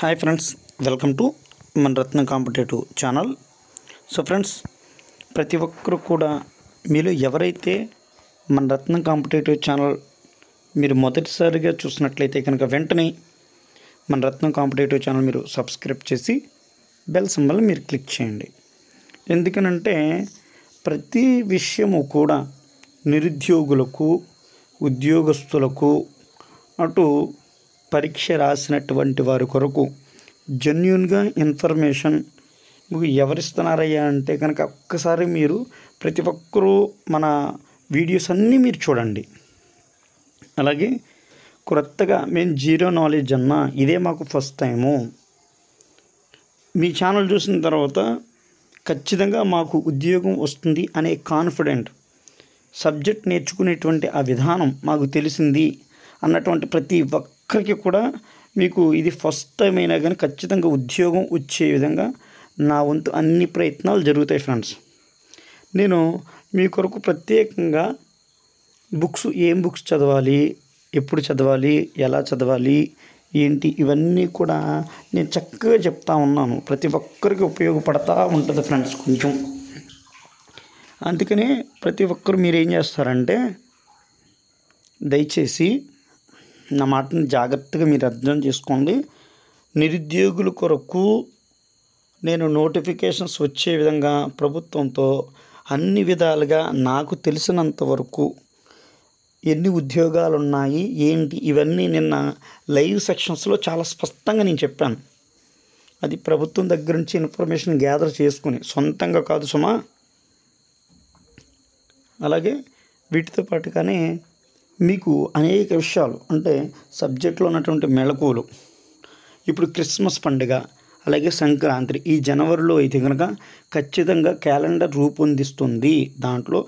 hi friends welcome to మన Ratna competitive channel so friends ప్రతి ఒక్కరు కూడా మీరు ఎవరైతే మన రత్న కాంపిటేటివ్ ఛానల్ మీరు మొదటిసారిగా చూసినట్లయితే కనుక వెంటనే మన రత్న కాంపిటేటివ్ ఛానల్ మీరు సబ్స్క్రైబ్ చేసి బెల్ సింబల్ మీరు క్లిక్ చేయండి ఎందుకనంటే ప్రతి విషయము కూడా నిరుద్యోగులకు ఉద్యోగస్తులకు అటు పరీక్ష రాసినటువంటి వారి కొరకు జెన్యున్గా ఇన్ఫర్మేషన్ మీకు ఎవరిస్తున్నారయ్యా అంటే కనుక ఒక్కసారి మీరు ప్రతి ఒక్కరూ మన వీడియోస్ అన్నీ మీరు చూడండి అలాగే క్రొత్తగా మేము జీరో నాలెడ్జ్ అన్న ఇదే మాకు ఫస్ట్ టైము మీ ఛానల్ చూసిన తర్వాత ఖచ్చితంగా మాకు ఉద్యోగం వస్తుంది అనే కాన్ఫిడెంట్ సబ్జెక్ట్ నేర్చుకునేటువంటి ఆ విధానం మాకు తెలిసింది అన్నటువంటి ప్రతి ఒక్క ఒక్కరికి కూడా మీకు ఇది ఫస్ట్ టైం అయినా కానీ ఖచ్చితంగా ఉద్యోగం వచ్చే విధంగా నా వంతు అన్ని ప్రయత్నాలు జరుగుతాయి ఫ్రెండ్స్ నేను మీ కొరకు ప్రత్యేకంగా బుక్స్ ఏం బుక్స్ చదవాలి ఎప్పుడు చదవాలి ఎలా చదవాలి ఏంటి ఇవన్నీ కూడా నేను చక్కగా చెప్తా ఉన్నాను ప్రతి ఒక్కరికి ఉపయోగపడతా ఉంటుంది ఫ్రెండ్స్ కొంచెం అందుకనే ప్రతి ఒక్కరు మీరు ఏం చేస్తారంటే దయచేసి నా మాటను జాగ్రత్తగా మీరు అర్థం చేసుకోండి నిరుద్యోగుల కొరకు నేను నోటిఫికేషన్స్ వచ్చే విధంగా ప్రభుత్వంతో అన్ని విధాలుగా నాకు తెలిసినంత వరకు ఎన్ని ఉద్యోగాలు ఉన్నాయి ఏంటి ఇవన్నీ నిన్న లైవ్ సెక్షన్స్లో చాలా స్పష్టంగా నేను చెప్పాను అది ప్రభుత్వం దగ్గర నుంచి ఇన్ఫర్మేషన్ గ్యాదర్ చేసుకుని సొంతంగా కాదు సుమా అలాగే వీటితో పాటుగానే మీకు అనేక విషయాలు అంటే సబ్జెక్ట్లో ఉన్నటువంటి మెళకువలు ఇప్పుడు క్రిస్మస్ పండుగ అలాగే సంక్రాంతి ఈ జనవరిలో అయితే కనుక ఖచ్చితంగా క్యాలెండర్ రూపొందిస్తుంది దాంట్లో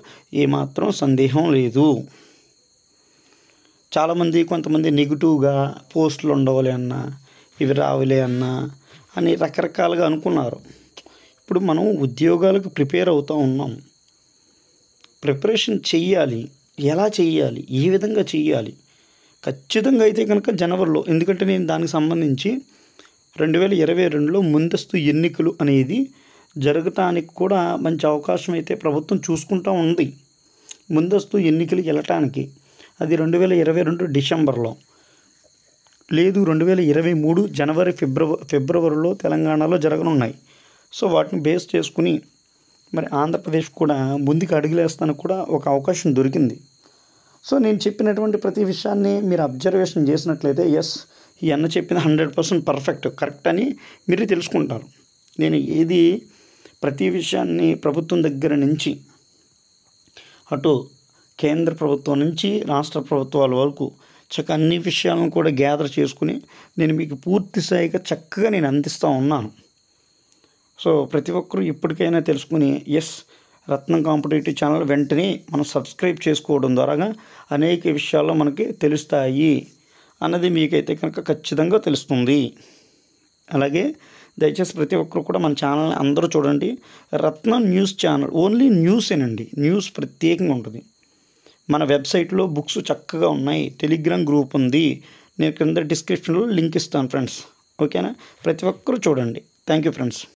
ఏమాత్రం సందేహం లేదు చాలామంది కొంతమంది నెగిటివ్గా పోస్టులు ఉండవాలి అన్నా ఇవి రావాలి అన్నా అని రకరకాలుగా అనుకున్నారు ఇప్పుడు మనం ఉద్యోగాలకు ప్రిపేర్ అవుతూ ఉన్నాం ప్రిపరేషన్ చెయ్యాలి ఎలా చేయాలి ఏ విధంగా చేయాలి ఖచ్చితంగా అయితే కనుక జనవరిలో ఎందుకంటే నేను దానికి సంబంధించి రెండు వేల ఇరవై రెండులో ముందస్తు ఎన్నికలు అనేది జరగటానికి కూడా మంచి అవకాశం అయితే ప్రభుత్వం చూసుకుంటూ ఉంది ముందస్తు ఎన్నికలు వెళ్ళటానికి అది రెండు వేల ఇరవై రెండు డిసెంబర్లో లేదు రెండు వేల ఇరవై మూడు జనవరి ఫిబ్రవరి ఫిబ్రవరిలో తెలంగాణలో జరగనున్నాయి సో వాటిని బేస్ చేసుకుని మరి ఆంధ్రప్రదేశ్ కూడా ముందుకు అడుగులేస్తానికి కూడా ఒక అవకాశం దొరికింది సో నేను చెప్పినటువంటి ప్రతి విషయాన్ని మీరు అబ్జర్వేషన్ చేసినట్లయితే ఎస్ ఈ అన్న చెప్పిన హండ్రెడ్ పర్సెంట్ పర్ఫెక్ట్ కరెక్ట్ అని మీరు తెలుసుకుంటారు నేను ఏది ప్రతి విషయాన్ని ప్రభుత్వం దగ్గర నుంచి అటు కేంద్ర ప్రభుత్వం నుంచి రాష్ట్ర ప్రభుత్వాల వరకు చక్క అన్ని విషయాలను కూడా గ్యాదర్ చేసుకుని నేను మీకు పూర్తి స్థాయిగా చక్కగా నేను అందిస్తూ ఉన్నాను సో ప్రతి ఒక్కరూ ఇప్పటికైనా తెలుసుకుని ఎస్ రత్నం కాంపిటేటివ్ ఛానల్ వెంటనే మనం సబ్స్క్రైబ్ చేసుకోవడం ద్వారా అనేక విషయాల్లో మనకి తెలుస్తాయి అన్నది మీకైతే కనుక ఖచ్చితంగా తెలుస్తుంది అలాగే దయచేసి ప్రతి ఒక్కరు కూడా మన ఛానల్ని అందరూ చూడండి రత్నం న్యూస్ ఛానల్ ఓన్లీ న్యూసేనండి న్యూస్ ప్రత్యేకంగా ఉంటుంది మన వెబ్సైట్లో బుక్స్ చక్కగా ఉన్నాయి టెలిగ్రామ్ గ్రూప్ ఉంది నేను కింద డిస్క్రిప్షన్లో లింక్ ఇస్తాను ఫ్రెండ్స్ ఓకేనా ప్రతి ఒక్కరు చూడండి థ్యాంక్ యూ ఫ్రెండ్స్